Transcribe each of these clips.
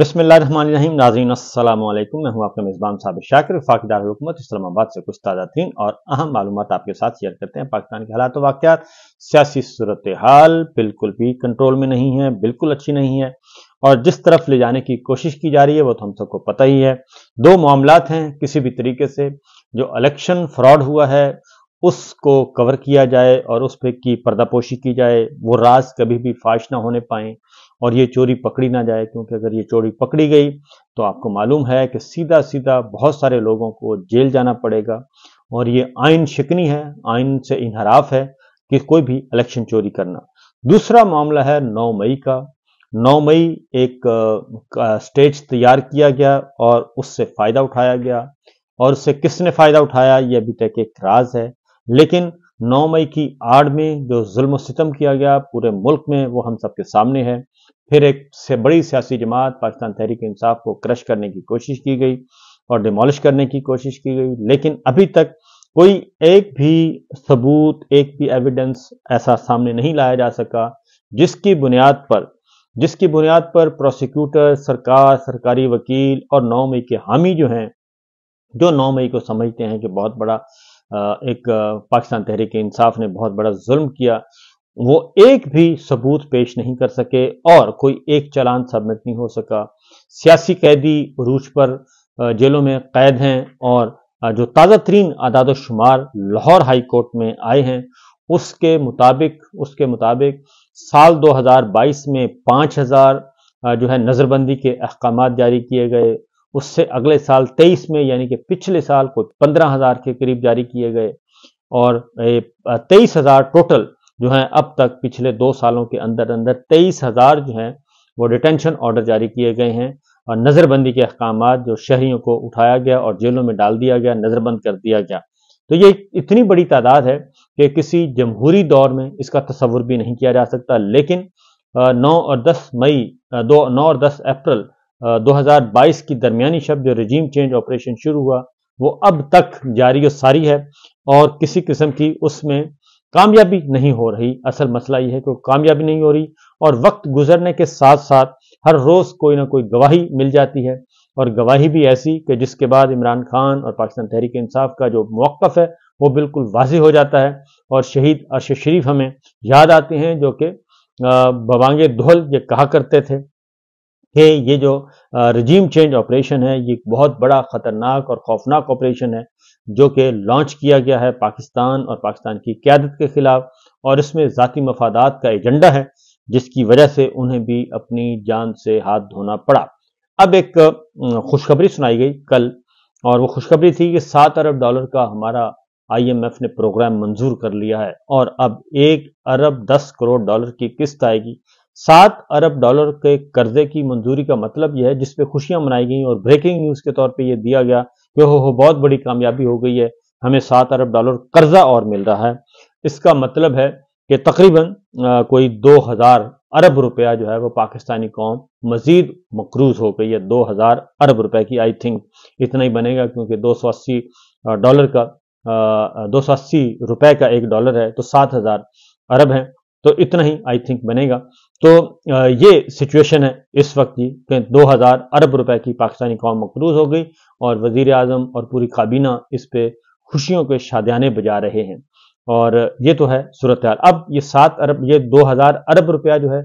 بسم اللہ الرحمن الرحیم ناظرین السلام علیکم میں ہوں آپ کا میزبان صاحب شاکر دار حکومت اسلام آباد سے کچھ تازہ ترین اور اہم معلومات آپ کے ساتھ شیئر کرتے ہیں پاکستان کے حالات و واقعات سیاسی صورتحال بالکل بھی کنٹرول میں نہیں ہے بالکل اچھی نہیں ہے اور جس طرف لے جانے کی کوشش کی جا رہی ہے وہ تو ہم سب کو پتہ ہی ہے دو معاملات ہیں کسی بھی طریقے سے جو الیکشن فراڈ ہوا ہے اس کو کور کیا جائے اور اس پہ کی پردہ پوشی کی جائے وہ راز کبھی بھی فاش نہ ہونے پائیں اور یہ چوری پکڑی نہ جائے کیونکہ اگر یہ چوری پکڑی گئی تو آپ کو معلوم ہے کہ سیدھا سیدھا بہت سارے لوگوں کو جیل جانا پڑے گا اور یہ آئین شکنی ہے آئین سے انحراف ہے کہ کوئی بھی الیکشن چوری کرنا دوسرا معاملہ ہے نو مئی کا نو مئی ایک اسٹیج تیار کیا گیا اور اس سے فائدہ اٹھایا گیا اور اس سے کس نے فائدہ اٹھایا یہ ابھی تک ایک راز ہے لیکن نو مئی کی آڑ میں جو ظلم و ستم کیا گیا پورے ملک میں وہ ہم سب کے سامنے ہے پھر ایک سے بڑی سیاسی جماعت پاکستان تحریک انصاف کو کرش کرنے کی کوشش کی گئی اور ڈیمالش کرنے کی کوشش کی گئی لیکن ابھی تک کوئی ایک بھی ثبوت ایک بھی ایویڈنس ایسا سامنے نہیں لایا جا سکا جس کی بنیاد پر جس کی بنیاد پر پروسیکیوٹر سرکار سرکاری وکیل اور نو مئی کے حامی جو ہیں جو نو مئی کو سمجھتے ہیں کہ بہت بڑا ایک پاکستان تحریک انصاف نے بہت بڑا ظلم کیا وہ ایک بھی ثبوت پیش نہیں کر سکے اور کوئی ایک چلان سبمٹ نہیں ہو سکا سیاسی قیدی عروج پر جیلوں میں قید ہیں اور جو تازہ ترین اعداد و شمار لاہور ہائی کورٹ میں آئے ہیں اس کے مطابق اس کے مطابق سال دو ہزار بائیس میں پانچ ہزار جو ہے نظر بندی کے احکامات جاری کیے گئے اس سے اگلے سال تیئیس میں یعنی کہ پچھلے سال کوئی پندرہ ہزار کے قریب جاری کیے گئے اور تیئیس ہزار ٹوٹل جو ہیں اب تک پچھلے دو سالوں کے اندر اندر تیئیس ہزار جو ہیں وہ ڈیٹینشن آرڈر جاری کیے گئے ہیں اور نظر بندی کے احکامات جو شہریوں کو اٹھایا گیا اور جیلوں میں ڈال دیا گیا نظر بند کر دیا گیا تو یہ اتنی بڑی تعداد ہے کہ کسی جمہوری دور میں اس کا تصور بھی نہیں کیا جا سکتا لیکن نو اور دس مئی دو نو اور دس اپریل دو ہزار بائیس کی درمیانی شب جو رجیم چینج آپریشن شروع ہوا وہ اب تک جاری و ساری ہے اور کسی قسم کی اس میں کامیابی نہیں ہو رہی اصل مسئلہ یہ ہے کہ کامیابی نہیں ہو رہی اور وقت گزرنے کے ساتھ ساتھ ہر روز کوئی نہ کوئی گواہی مل جاتی ہے اور گواہی بھی ایسی کہ جس کے بعد عمران خان اور پاکستان تحریک انصاف کا جو موقف ہے وہ بالکل واضح ہو جاتا ہے اور شہید عرش شریف ہمیں یاد آتے ہیں جو کہ بوانگے دھول یہ کہا کرتے تھے کہ یہ جو رجیم چینج آپریشن ہے یہ بہت بڑا خطرناک اور خوفناک آپریشن ہے جو کہ لانچ کیا گیا ہے پاکستان اور پاکستان کی قیادت کے خلاف اور اس میں ذاتی مفادات کا ایجنڈا ہے جس کی وجہ سے انہیں بھی اپنی جان سے ہاتھ دھونا پڑا اب ایک خوشخبری سنائی گئی کل اور وہ خوشخبری تھی کہ سات ارب ڈالر کا ہمارا آئی ایم ایف نے پروگرام منظور کر لیا ہے اور اب ایک ارب دس کروڑ ڈالر کی قسط آئے گی سات ارب ڈالر کے قرضے کی منظوری کا مطلب یہ ہے جس پہ خوشیاں منائی گئیں اور بریکنگ نیوز کے طور پہ یہ دیا گیا ہو بہت بڑی کامیابی ہو گئی ہے ہمیں سات ارب ڈالر قرضہ اور مل رہا ہے اس کا مطلب ہے کہ تقریباً کوئی دو ہزار ارب روپیہ جو ہے وہ پاکستانی قوم مزید مقروض ہو گئی ہے دو ہزار ارب روپے کی آئی تھنک اتنا ہی بنے گا کیونکہ دو سو اسی ڈالر کا دو سو اسی روپے کا ایک ڈالر ہے تو سات ہزار ارب ہیں تو اتنا ہی آئی تھنک بنے گا تو یہ سچویشن ہے اس وقت کی جی کہ دو ہزار ارب روپے کی پاکستانی قوم مقروض ہو گئی اور وزیر اعظم اور پوری کابینہ اس پہ خوشیوں کے شادیانے بجا رہے ہیں اور یہ تو ہے صورتحال اب یہ سات ارب یہ دو ہزار ارب روپیہ جو ہے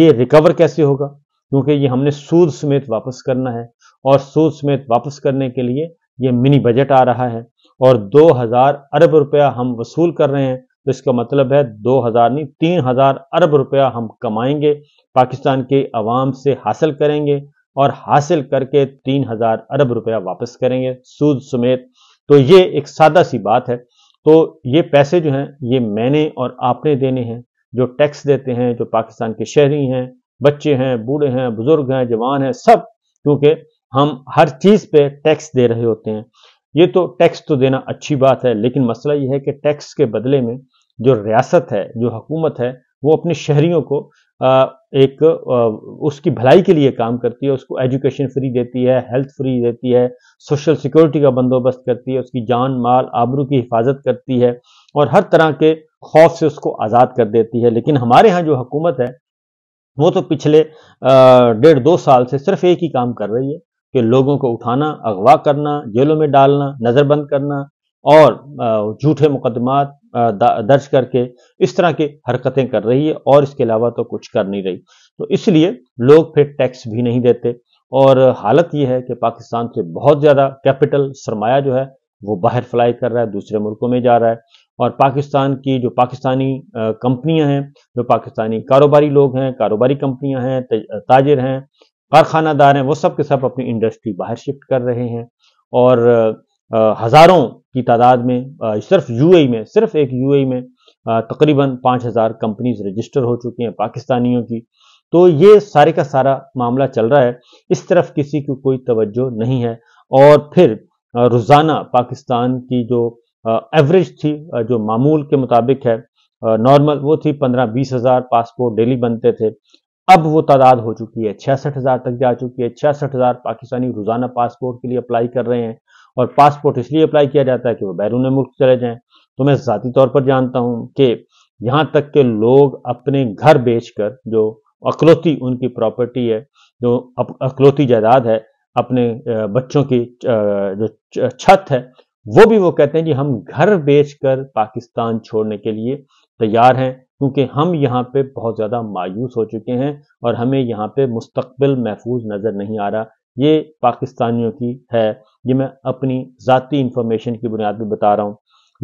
یہ ریکور کیسے ہوگا کیونکہ یہ ہم نے سود سمیت واپس کرنا ہے اور سود سمیت واپس کرنے کے لیے یہ منی بجٹ آ رہا ہے اور دو ہزار ارب روپیہ ہم وصول کر رہے ہیں تو اس کا مطلب ہے دو ہزار نہیں تین ہزار ارب روپیہ ہم کمائیں گے پاکستان کے عوام سے حاصل کریں گے اور حاصل کر کے تین ہزار ارب روپیہ واپس کریں گے سود سمیت تو یہ ایک سادہ سی بات ہے تو یہ پیسے جو ہیں یہ میں نے اور آپ نے دینے ہیں جو ٹیکس دیتے ہیں جو پاکستان کے شہری ہیں بچے ہیں بوڑھے ہیں بزرگ ہیں جوان ہیں سب کیونکہ ہم ہر چیز پہ ٹیکس دے رہے ہوتے ہیں یہ تو ٹیکس تو دینا اچھی بات ہے لیکن مسئلہ یہ ہے کہ ٹیکس کے بدلے میں جو ریاست ہے جو حکومت ہے وہ اپنے شہریوں کو ایک اس کی بھلائی کے لیے کام کرتی ہے اس کو ایجوکیشن فری دیتی ہے ہیلتھ فری دیتی ہے سوشل سیکورٹی کا بندوبست کرتی ہے اس کی جان مال آبرو کی حفاظت کرتی ہے اور ہر طرح کے خوف سے اس کو آزاد کر دیتی ہے لیکن ہمارے ہاں جو حکومت ہے وہ تو پچھلے ڈیڑھ دو سال سے صرف ایک ہی کام کر رہی ہے کہ لوگوں کو اٹھانا اغوا کرنا جیلوں میں ڈالنا نظر بند کرنا اور جھوٹے مقدمات درج کر کے اس طرح کے حرکتیں کر رہی ہے اور اس کے علاوہ تو کچھ کر نہیں رہی تو اس لیے لوگ پھر ٹیکس بھی نہیں دیتے اور حالت یہ ہے کہ پاکستان سے بہت زیادہ کیپٹل سرمایہ جو ہے وہ باہر فلائی کر رہا ہے دوسرے ملکوں میں جا رہا ہے اور پاکستان کی جو پاکستانی کمپنیاں ہیں جو پاکستانی کاروباری لوگ ہیں کاروباری کمپنیاں ہیں تاجر ہیں کارخانہ دار ہیں وہ سب کے سب اپنی انڈسٹری باہر شفٹ کر رہے ہیں اور ہزاروں کی تعداد میں صرف یو اے میں صرف ایک یو اے میں تقریباً پانچ ہزار کمپنیز رجسٹر ہو چکی ہیں پاکستانیوں کی تو یہ سارے کا سارا معاملہ چل رہا ہے اس طرف کسی کی کوئی توجہ نہیں ہے اور پھر روزانہ پاکستان کی جو ایوریج تھی جو معمول کے مطابق ہے نارمل وہ تھی پندرہ بیس ہزار پاسپورٹ ڈیلی بنتے تھے اب وہ تعداد ہو چکی ہے چھیاسٹھ ہزار تک جا چکی ہے چھیاسٹھ ہزار پاکستانی روزانہ پاسپورٹ کے لیے اپلائی کر رہے ہیں اور پاسپورٹ اس لیے اپلائی کیا جاتا ہے کہ وہ بیرون ملک چلے جائیں تو میں ذاتی طور پر جانتا ہوں کہ یہاں تک کہ لوگ اپنے گھر بیچ کر جو اقلوتی ان کی پراپرٹی ہے جو اقلوتی جائیداد ہے اپنے بچوں کی جو چھت ہے وہ بھی وہ کہتے ہیں کہ ہم گھر بیچ کر پاکستان چھوڑنے کے لیے تیار ہیں کیونکہ ہم یہاں پہ بہت زیادہ مایوس ہو چکے ہیں اور ہمیں یہاں پہ مستقبل محفوظ نظر نہیں آ رہا یہ پاکستانیوں کی ہے یہ میں اپنی ذاتی انفارمیشن کی بنیاد پہ بتا رہا ہوں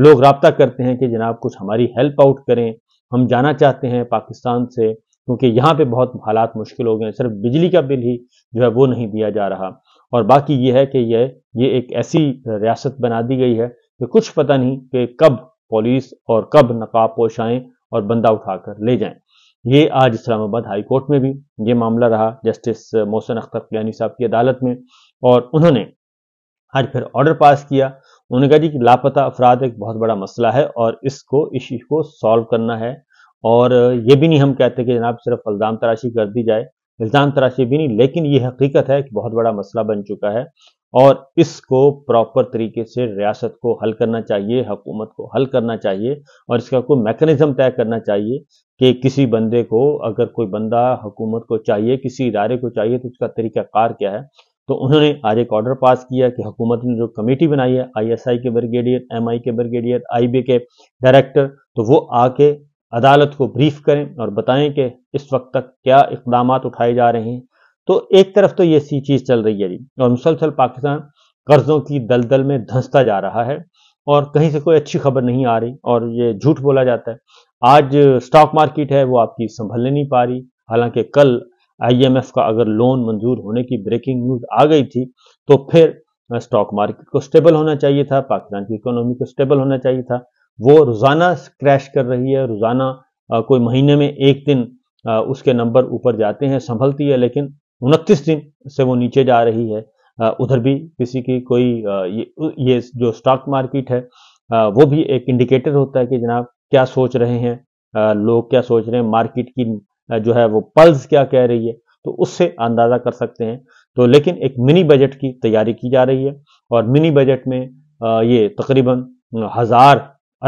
لوگ رابطہ کرتے ہیں کہ جناب کچھ ہماری ہیلپ آؤٹ کریں ہم جانا چاہتے ہیں پاکستان سے کیونکہ یہاں پہ بہت حالات مشکل ہو گئے ہیں صرف بجلی کا بل ہی جو ہے وہ نہیں دیا جا رہا اور باقی یہ ہے کہ یہ یہ ایک ایسی ریاست بنا دی گئی ہے کہ کچھ پتہ نہیں کہ کب پولیس اور کب نقاب پوش آئیں اور بندہ اٹھا کر لے جائیں یہ آج اسلام آباد ہائی کورٹ میں بھی یہ معاملہ رہا جسٹس محسن اختر قیانی صاحب کی عدالت میں اور انہوں نے آج پھر آرڈر پاس کیا انہوں نے کہا جی کہ لاپتہ افراد ایک بہت بڑا مسئلہ ہے اور اس کو اسی کو سالو کرنا ہے اور یہ بھی نہیں ہم کہتے کہ جناب صرف الزام تراشی کر دی جائے الزام تراشی بھی نہیں لیکن یہ حقیقت ہے کہ بہت بڑا مسئلہ بن چکا ہے اور اس کو پراپر طریقے سے ریاست کو حل کرنا چاہیے حکومت کو حل کرنا چاہیے اور اس کا کوئی میکنزم طے کرنا چاہیے کہ کسی بندے کو اگر کوئی بندہ حکومت کو چاہیے کسی ادارے کو چاہیے تو اس کا طریقہ کار کیا ہے تو انہوں نے آج ایک آرڈر پاس کیا کہ حکومت نے جو کمیٹی بنائی ہے آئی ایس آئی کے بریگیڈیئر ایم آئی کے بریگیڈیئر آئی بی کے ڈائریکٹر تو وہ آ کے عدالت کو بریف کریں اور بتائیں کہ اس وقت تک کیا اقدامات اٹھائے جا رہے ہیں تو ایک طرف تو یہ سی چیز چل رہی ہے جی اور مسلسل پاکستان قرضوں کی دلدل میں دھنستا جا رہا ہے اور کہیں سے کوئی اچھی خبر نہیں آ رہی اور یہ جھوٹ بولا جاتا ہے آج سٹاک مارکیٹ ہے وہ آپ کی سنبھل نہیں پا رہی حالانکہ کل آئی ایم ایف کا اگر لون منظور ہونے کی بریکنگ نیوز آ گئی تھی تو پھر سٹاک مارکیٹ کو سٹیبل ہونا چاہیے تھا پاکستان کی اکنومی کو سٹیبل ہونا چاہیے تھا وہ روزانہ کریش کر رہی ہے روزانہ کوئی مہینے میں ایک دن اس کے نمبر اوپر جاتے ہیں سنبھلتی ہے لیکن انتیس دن سے وہ نیچے جا رہی ہے ادھر بھی کسی کی کوئی یہ جو اسٹاک مارکیٹ ہے وہ بھی ایک انڈیکیٹر ہوتا ہے کہ جناب کیا سوچ رہے ہیں لوگ کیا سوچ رہے ہیں مارکیٹ کی جو ہے وہ پلز کیا کہہ رہی ہے تو اس سے اندازہ کر سکتے ہیں تو لیکن ایک منی بجٹ کی تیاری کی جا رہی ہے اور منی بجٹ میں یہ تقریباً ہزار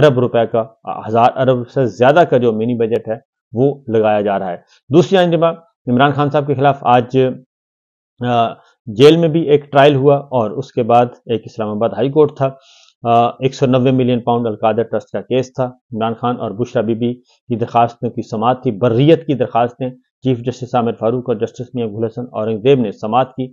ارب روپے کا ہزار ارب سے زیادہ کا جو منی بجٹ ہے وہ لگایا جا رہا ہے دوسری جانب عمران خان صاحب کے خلاف آج جیل میں بھی ایک ٹرائل ہوا اور اس کے بعد ایک اسلام آباد ہائی کورٹ تھا ایک سو نوے ملین پاؤنڈ القادر ٹرسٹ کا کیس تھا عمران خان اور بشرا بی بی کی درخواستوں کی سماعت تھی بریت کی درخواستیں چیف جسٹس عامر فاروق اور جسٹس میاں گل حسن اورنگزیب نے سماعت کی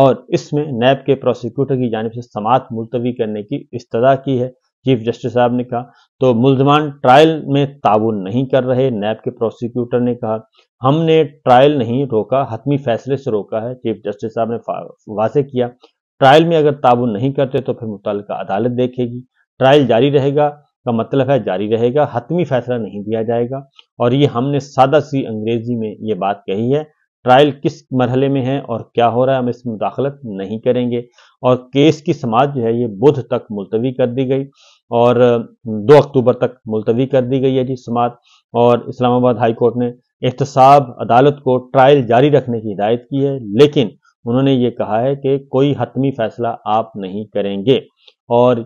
اور اس میں نیب کے پروسیکیوٹر کی جانب سے سماعت ملتوی کرنے کی استدا کی ہے چیف جسٹس صاحب نے کہا تو ملزمان ٹرائل میں تعاون نہیں کر رہے نیب کے پروسیکیوٹر نے کہا ہم نے ٹرائل نہیں روکا حتمی فیصلے سے روکا ہے چیف جسٹس صاحب نے واضح کیا ٹرائل میں اگر تعاون نہیں کرتے تو پھر متعلقہ عدالت دیکھے گی ٹرائل جاری رہے گا کا مطلب ہے جاری رہے گا حتمی فیصلہ نہیں دیا جائے گا اور یہ ہم نے سادہ سی انگریزی میں یہ بات کہی ہے ٹرائل کس مرحلے میں ہے اور کیا ہو رہا ہے ہم اس میں مداخلت نہیں کریں گے اور کیس کی سماعت جو ہے یہ بدھ تک ملتوی کر دی گئی اور دو اکتوبر تک ملتوی کر دی گئی ہے جی سماعت اور اسلام آباد ہائی کورٹ نے احتساب عدالت کو ٹرائل جاری رکھنے کی ہدایت کی ہے لیکن انہوں نے یہ کہا ہے کہ کوئی حتمی فیصلہ آپ نہیں کریں گے اور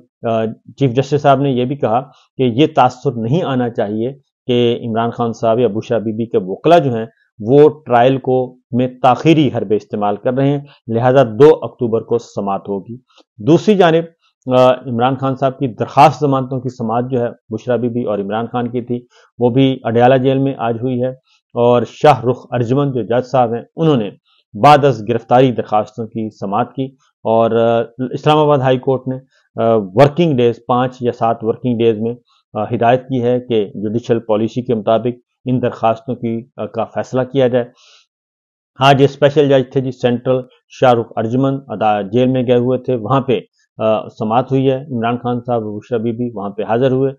چیف جسٹس صاحب نے یہ بھی کہا کہ یہ تاثر نہیں آنا چاہیے کہ عمران خان صاحب یا ابو بی بی کے وکلا جو ہیں وہ ٹرائل کو میں تاخیری حربے استعمال کر رہے ہیں لہٰذا دو اکتوبر کو سماعت ہوگی دوسری جانب عمران خان صاحب کی درخواست زمانتوں کی سماعت جو ہے بشرا بی بی اور عمران خان کی تھی وہ بھی اڈیالہ جیل میں آج ہوئی ہے اور شاہ رخ ارجمن جو جج صاحب ہیں انہوں نے بعد از گرفتاری درخواستوں کی سماعت کی اور اسلام آباد ہائی کورٹ نے ورکنگ ڈیز پانچ یا سات ورکنگ ڈیز میں ہدایت کی ہے کہ جوڈیشل پالیسی کے مطابق ان درخواستوں کی کا فیصلہ کیا جائے آج یہ اسپیشل جج تھے جی سینٹرل شاہ رخ ارجمن ادا جیل میں گئے ہوئے تھے وہاں پہ سماعت ہوئی ہے عمران خان صاحب شربی بھی وہاں پہ حاضر ہوئے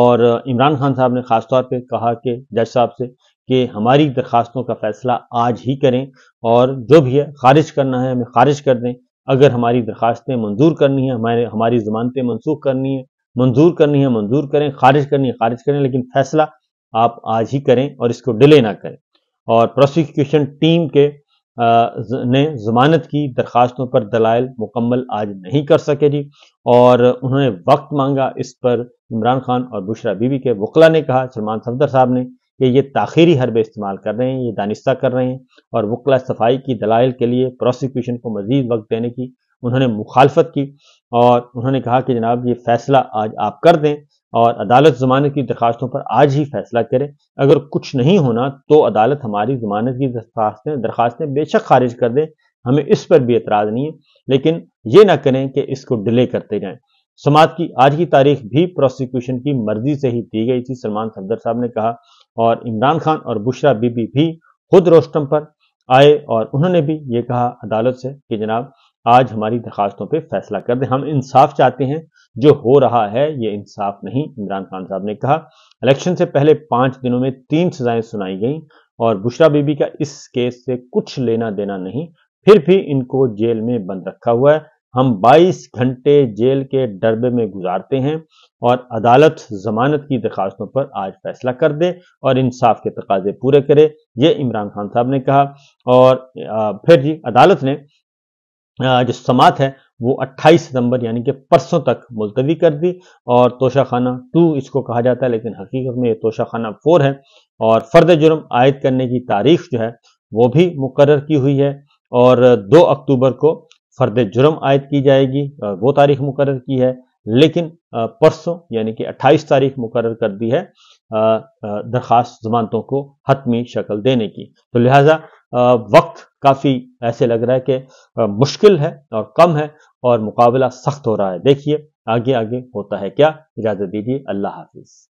اور عمران خان صاحب نے خاص طور پہ کہا کہ جج صاحب سے کہ ہماری درخواستوں کا فیصلہ آج ہی کریں اور جو بھی ہے خارج کرنا ہے ہمیں خارج کر دیں اگر ہماری درخواستیں منظور کرنی ہیں ہمارے ہماری ضمانتیں منسوخ کرنی ہیں منظور کرنی ہے منظور کریں خارج کرنی ہے خارج کریں لیکن فیصلہ آپ آج ہی کریں اور اس کو ڈیلے نہ کریں اور پروسیکیوشن ٹیم کے نے ضمانت کی درخواستوں پر دلائل مکمل آج نہیں کر سکے جی اور انہوں نے وقت مانگا اس پر عمران خان اور بشرا بی بی کے وکلا نے کہا سلمان صفدر صاحب نے کہ یہ تاخیری حربے استعمال کر رہے ہیں یہ دانستہ کر رہے ہیں اور وکلا صفائی کی دلائل کے لیے پروسیکیوشن کو مزید وقت دینے کی انہوں نے مخالفت کی اور انہوں نے کہا کہ جناب یہ فیصلہ آج آپ کر دیں اور عدالت زمانت کی درخواستوں پر آج ہی فیصلہ کرے اگر کچھ نہیں ہونا تو عدالت ہماری زمانت کی درخواستیں درخواستیں بے شک خارج کر دیں ہمیں اس پر بھی اعتراض نہیں ہے لیکن یہ نہ کریں کہ اس کو ڈیلے کرتے جائیں سماعت کی آج کی تاریخ بھی پروسیکیوشن کی مرضی سے ہی دی گئی تھی سلمان صفدر صاحب نے کہا اور عمران خان اور بشرا بی بی بھی خود روشٹم پر آئے اور انہوں نے بھی یہ کہا عدالت سے کہ جناب آج ہماری درخواستوں پہ فیصلہ کر دیں ہم انصاف چاہتے ہیں جو ہو رہا ہے یہ انصاف نہیں عمران خان صاحب نے کہا الیکشن سے پہلے پانچ دنوں میں تین سزائیں سنائی گئیں اور بشرا بی بی کا اس کیس سے کچھ لینا دینا نہیں پھر بھی ان کو جیل میں بند رکھا ہوا ہے ہم بائیس گھنٹے جیل کے ڈربے میں گزارتے ہیں اور عدالت ضمانت کی درخواستوں پر آج فیصلہ کر دے اور انصاف کے تقاضے پورے کرے یہ عمران خان صاحب نے کہا اور پھر جی عدالت نے جو سماعت ہے وہ اٹھائیس ستمبر یعنی کہ پرسوں تک ملتوی کر دی اور توشہ خانہ ٹو اس کو کہا جاتا ہے لیکن حقیقت میں یہ توشہ خانہ فور ہے اور فرد جرم عائد کرنے کی تاریخ جو ہے وہ بھی مقرر کی ہوئی ہے اور دو اکتوبر کو فرد جرم عائد کی جائے گی وہ تاریخ مقرر کی ہے لیکن پرسوں یعنی کہ اٹھائیس تاریخ مقرر کر دی ہے درخواست زمانتوں کو حتمی شکل دینے کی تو لہٰذا وقت کافی ایسے لگ رہا ہے کہ مشکل ہے اور کم ہے اور مقابلہ سخت ہو رہا ہے دیکھیے آگے آگے ہوتا ہے کیا اجازت دیجیے اللہ حافظ